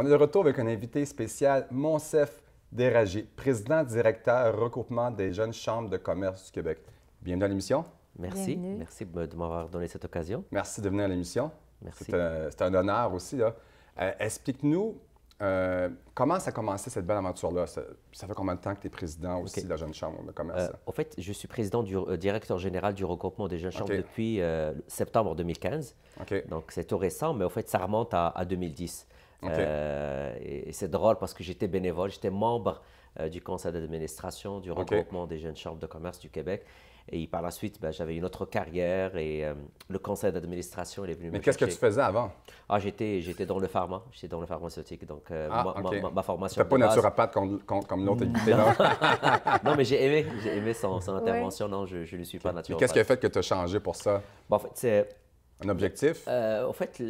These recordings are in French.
On est de retour avec un invité spécial, Monsef Déragé, président directeur regroupement des jeunes chambres de commerce du Québec. Bienvenue à l'émission. Merci. Merci de m'avoir donné cette occasion. Merci de venir à l'émission. Merci. C'est euh, un, honneur aussi. Euh, explique-nous euh, comment ça a commencé cette belle aventure-là? Ça, fait combien de temps que tu es président aussi de la Jeune Chambre de commerce? en fait, je suis président du directeur général du regroupement des Jeunes Chambres depuis septembre 2015. Donc, c'est tout récent, mais en fait, ça remonte à, à 2010. Euh, et, c'est drôle parce que j'étais bénévole, j'étais membre euh, du conseil d'administration du regroupement des jeunes chambres de commerce du Québec. Et par la suite, ben, j'avais une autre carrière et euh, le conseil d'administration est venu Mais qu'est-ce que tu faisais avant ah, j'étais, j'étais dans le pharma, j'étais dans le pharmaceutique, donc ah, ma, ma, ma, formation. pas base... naturopathe comme, comme, comme l'autre là. non, mais j'ai aimé, j'ai aimé son, intervention. Non, je, ne suis pas naturel. Qu'est-ce qui a fait que tu as changé pour ça En fait, c'est un objectif? En euh, fait,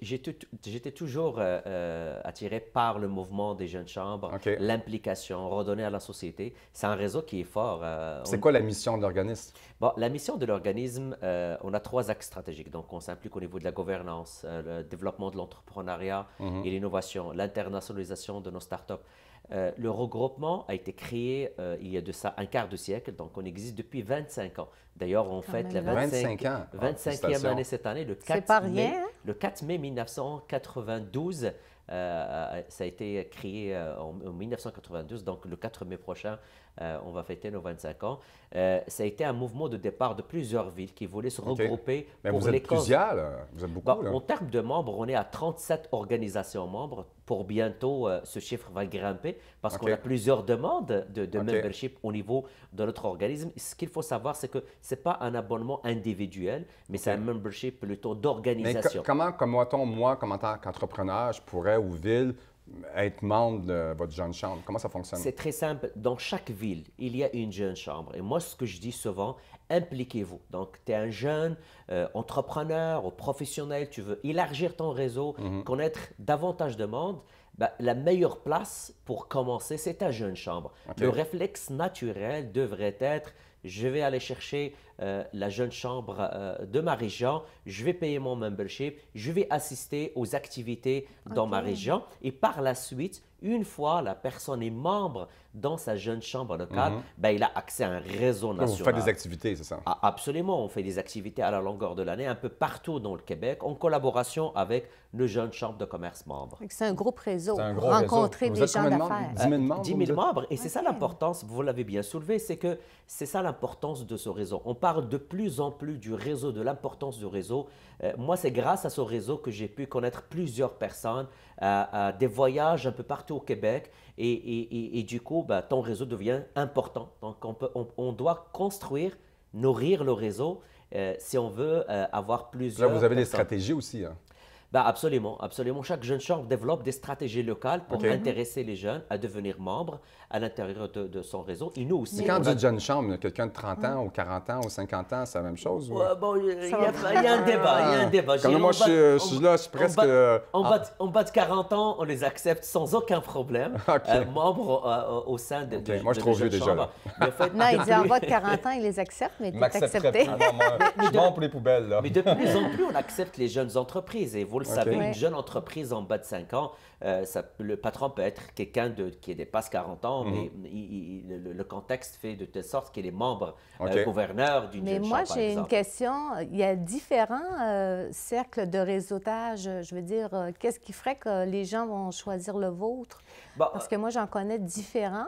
j'étais toujours euh, euh, attiré par le mouvement des jeunes chambres, l'implication, redonner à la société. C'est un réseau qui est fort. c'est quoi la mission de l'organisme? la mission de l'organisme, on a trois axes stratégiques. Donc, on s'implique au niveau de la gouvernance, le développement de l'entrepreneuriat mhm. et l'innovation, l'internationalisation de nos startups. Euh, le regroupement a été créé euh, il y a de ça un quart de siècle, donc on existe depuis 25 ans. D'ailleurs, on fait, la 25, e hein. année cette année, le hein? le 4 mai 1992. Euh, euh, euh, ça a été créé en, 1992, donc le 4 mai prochain, on va fêter nos 25 ans. ça a été un mouvement de départ de plusieurs villes qui voulaient se regrouper Mais pour vous êtes vous êtes beaucoup. En termes de membres, on est à 37 organisations membres. Pour bientôt, ce chiffre va grimper parce qu'on a plusieurs demandes de, membership au niveau de notre organisme. Ce qu'il faut savoir, c'est que ce n'est pas un abonnement individuel, mais c'est un membership plutôt d'organisation. Comment, comment, nous moi, comme en tant qu'entrepreneur, je pourrais ou ville être membre de votre jeune chambre? Comment ça fonctionne? C'est très simple. Dans chaque ville, il y a une jeune chambre. Et moi, ce que je dis souvent, impliquez-vous. Donc, tu es un jeune euh, entrepreneur ou professionnel, tu veux élargir ton réseau, mhm. connaître davantage de monde. Ben, la meilleure place pour commencer, c'est ta jeune chambre. Le réflexe naturel devrait être je vais aller chercher euh, la jeune chambre euh, de ma région, je vais payer mon membership, je vais assister aux activités dans ma région et par la suite, une fois la personne est membre dans sa jeune chambre locale, mhm. ben, il a accès à un réseau national. Vous faites des activités, c'est ça? Ah, absolument, on fait des activités à la longueur de l'année, un peu partout dans le Québec, en collaboration avec nos jeunes chambres de commerce membres. C'est un gros réseau pour rencontrer des gens d'affaires. 10 000 membres. 10 euh, 000 membres, et c'est ça l'importance, vous l'avez bien soulevé, c'est que c'est ça l'importance de ce réseau. On parle de plus en plus du réseau, de l'importance du réseau. Euh, moi, c'est grâce à ce réseau que j'ai pu connaître plusieurs personnes, euh, euh, des voyages un peu partout au Québec. Et, du coup, bah, ton réseau devient important. Donc, on, on, doit construire, nourrir le réseau si on veut avoir plusieurs. Là, vous avez des stratégies aussi. Hein. Bah absolument, absolument. Chaque jeune chambre développe des stratégies locales pour intéresser les jeunes à devenir membres à l'intérieur de, son réseau. Et nous aussi. Mais quand on dit jeune chambre, quelqu'un de 30 ans ou 40 ans ou 50 ans, c'est la même chose? Ouais, bon, il y, a un débat, il y a un ah. débat. moi, je, euh, suis là, je suis presque... On euh, bat, de 40 ans, on les accepte sans aucun problème, okay. Euh, membres au sein de, okay. de Moi, je trouve vieux déjà. non, il dit en bas de 40 ans, il les accepte, mais tu accepté. Ah je pour les poubelles, Mais de plus en plus, on accepte les jeunes entreprises et vous le savez, une jeune entreprise en bas de 5 ans, euh, le patron peut être quelqu'un qui dépasse 40 ans, mais mhm. le, contexte fait de telle sorte qu'il est membre, euh, okay. d'une gouverneur d'une Mais moi, j'ai une question. Il y a différents euh, cercles de réseautage. Je veux dire, qu'est-ce qui ferait que les gens vont choisir le vôtre? Parce que moi, j'en connais différents.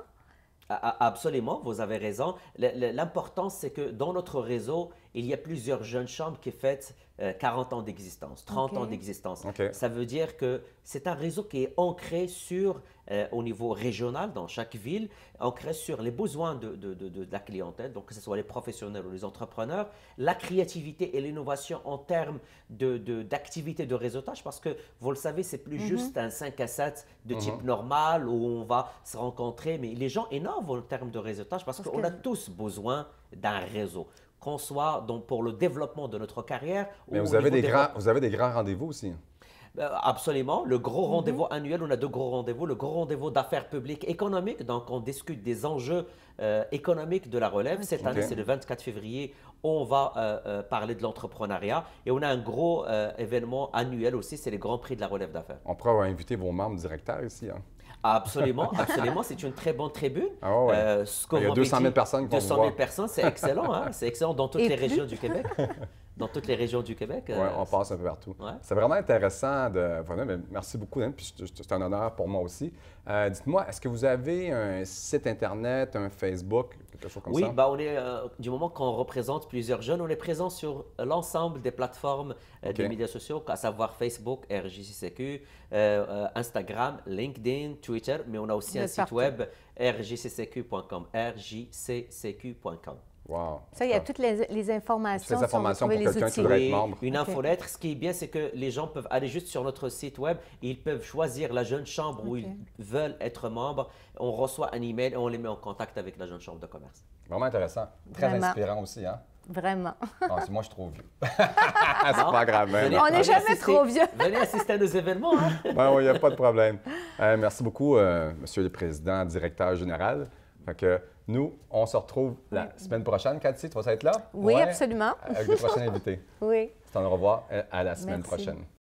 Absolument, vous avez raison. L'important, c'est que dans notre réseau, il y a plusieurs jeunes chambres qui fait 40 euh, ans d'existence, 30 ans d'existence. Ça veut dire que c'est un réseau qui est ancré sur, euh, au niveau régional, dans chaque ville, ancré sur les besoins de, la clientèle, donc que ce soit les professionnels ou les entrepreneurs, la créativité et l'innovation en termes d'activité de, réseautage, parce que vous le savez, c'est plus mhm. juste un 5 à 7 de type mhm. normal où on va se rencontrer, mais les gens énormes en termes de réseautage parce, qu'on a tous besoin d'un réseau qu'on soit donc, pour le développement de notre carrière. Mais vous avez, des grands, vous avez des grands rendez-vous aussi. Euh, absolument. Le gros mhm. rendez-vous annuel, on a deux gros rendez-vous. Le gros rendez-vous d'affaires publiques économiques. Donc, on discute des enjeux euh, économiques de la relève. Cette année, c'est le 24 février. On va euh, parler de l'entrepreneuriat. Et on a un gros événement annuel aussi. C'est les grands prix de la relève d'affaires. On pourra inviter vos membres directeurs ici. Hein. Absolument, absolument. C'est une très bonne tribune. Ah euh, Il y a 200 000 sont personnes. 200 000 personnes, c'est excellent. Hein? C'est excellent dans toutes les régions du Québec. dans toutes les régions du Québec. Oui, euh, on passe un peu partout. C'est vraiment intéressant de merci beaucoup, Dan. c'est un honneur pour moi aussi. Euh, dites-moi, est-ce que vous avez un site Internet, un Facebook, quelque chose comme ça? Ben, oui, euh, du moment qu'on représente plusieurs jeunes, on est présent sur l'ensemble des plateformes des médias sociaux, à savoir Facebook, RJCCQ, Instagram, LinkedIn, Twitter, mais on a aussi un site web rjccq.com, rjccq.com. Ça, il y a toutes les, les informations. Toutes les informations pour quelqu'un qui voudrait être membre. Une infolettre. Ce qui est bien, c'est que les gens peuvent aller juste sur notre site web et ils peuvent choisir la jeune chambre où ils veulent être membres. On reçoit un email et on les met en contact avec la jeune chambre de commerce. Vraiment intéressant. Très inspirant aussi, hein? Vraiment. Ah, moi, je suis trop vieux. Ah, c'est pas grave. on n'est jamais trop vieux. venez assister à nos événements. il hein. n'y ben a pas de problème. Euh, merci beaucoup, euh, Monsieur le Président, Directeur Général. Fait que nous, on se retrouve la semaine prochaine. Cathy, tu vas être là? Oui, absolument. Avec les prochains invités. Oui. C'est un au revoir euh, à la semaine prochaine.